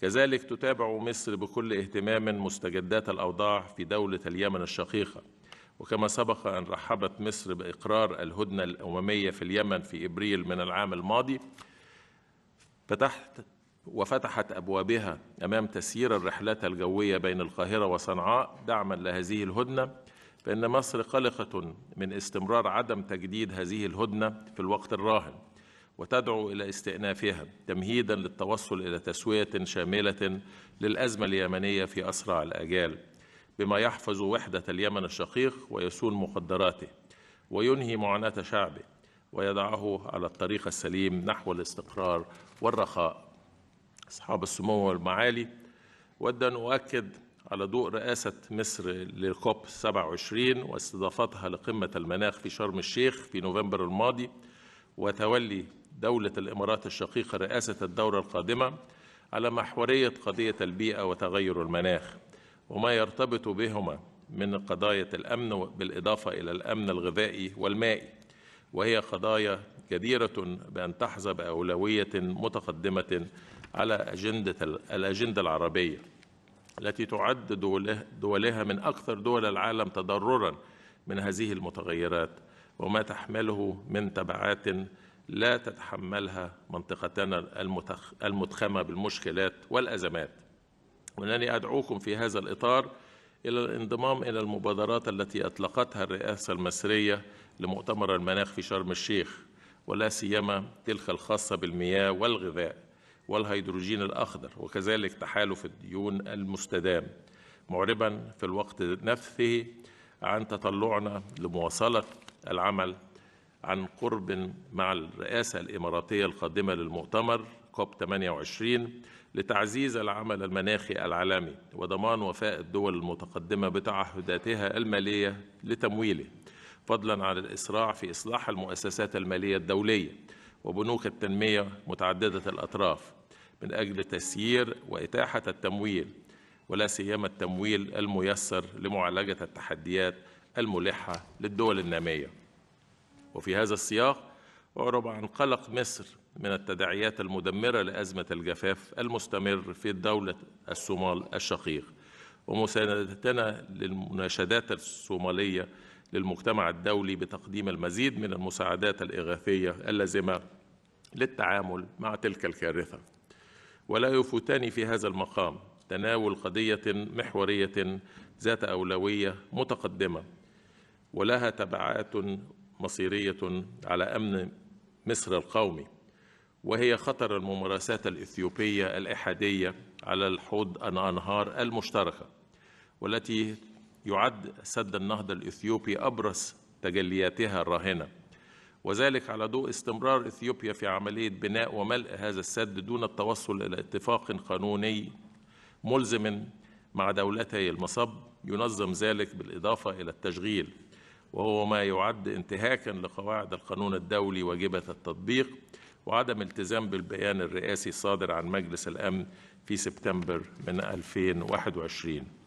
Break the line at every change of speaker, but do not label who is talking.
كذلك تتابع مصر بكل اهتمام مستجدات الأوضاع في دولة اليمن الشقيقة وكما سبق أن رحبت مصر بإقرار الهدنة الأممية في اليمن في إبريل من العام الماضي فتحت وفتحت أبوابها أمام تسيير الرحلات الجوية بين القاهرة وصنعاء دعما لهذه الهدنة فإن مصر قلقة من استمرار عدم تجديد هذه الهدنة في الوقت الراهن وتدعو إلى استئنافها تمهيدا للتوصل إلى تسوية شاملة للأزمة اليمنية في أسرع الأجال بما يحفظ وحدة اليمن الشقيق ويسون مقدراته وينهي معاناة شعبه ويضعه على الطريق السليم نحو الاستقرار والرخاء أصحاب السمو والمعالي ود أن أؤكد على ضوء رئاسة مصر للكوب 27 واستضافتها لقمة المناخ في شرم الشيخ في نوفمبر الماضي وتولي دولة الإمارات الشقيقة رئاسة الدورة القادمة على محورية قضية البيئة وتغير المناخ وما يرتبط بهما من قضايا الأمن بالإضافة إلى الأمن الغذائي والمائي وهي قضايا جديرة بأن تحظى بأولوية متقدمة على أجندة الأجندة العربية التي تعد دولها من أكثر دول العالم تضرراً من هذه المتغيرات وما تحمله من تبعات لا تتحملها منطقتنا المتخمة بالمشكلات والأزمات وأنني أدعوكم في هذا الإطار إلى الانضمام إلى المبادرات التي أطلقتها الرئاسة المصرية لمؤتمر المناخ في شرم الشيخ ولا سيما تلك الخاصة بالمياه والغذاء والهيدروجين الأخضر وكذلك تحالف الديون المستدام معربا في الوقت نفسه عن تطلعنا لمواصلة العمل عن قرب مع الرئاسة الإماراتية القادمة للمؤتمر كوب 28 لتعزيز العمل المناخي العالمي وضمان وفاء الدول المتقدمة بتعهداتها المالية لتمويله فضلا عن الإسراع في إصلاح المؤسسات المالية الدولية وبنوك التنمية متعددة الأطراف من أجل تسيير وإتاحة التمويل ولا سيما التمويل الميسر لمعالجة التحديات الملحة للدول النامية وفي هذا السياق أعرب عن قلق مصر من التداعيات المدمرة لأزمة الجفاف المستمر في دولة الصومال الشقيق ومساندتنا للمناشدات الصومالية للمجتمع الدولي بتقديم المزيد من المساعدات الإغاثية اللازمة للتعامل مع تلك الكارثة ولا يفوتني في هذا المقام تناول قضية محورية ذات أولوية متقدمة ولها تبعات مصيرية على أمن مصر القومي وهي خطر الممارسات الإثيوبية الإحادية على الحوض الأنهار المشتركة والتي يعد سد النهضة الإثيوبي أبرز تجلياتها الراهنة وذلك على ضوء استمرار إثيوبيا في عملية بناء وملء هذا السد دون التوصل إلى اتفاق قانوني ملزم مع دولتي المصب ينظم ذلك بالإضافة إلى التشغيل وهو ما يعد انتهاكا لقواعد القانون الدولي واجبة التطبيق وعدم التزام بالبيان الرئاسي الصادر عن مجلس الأمن في سبتمبر من 2021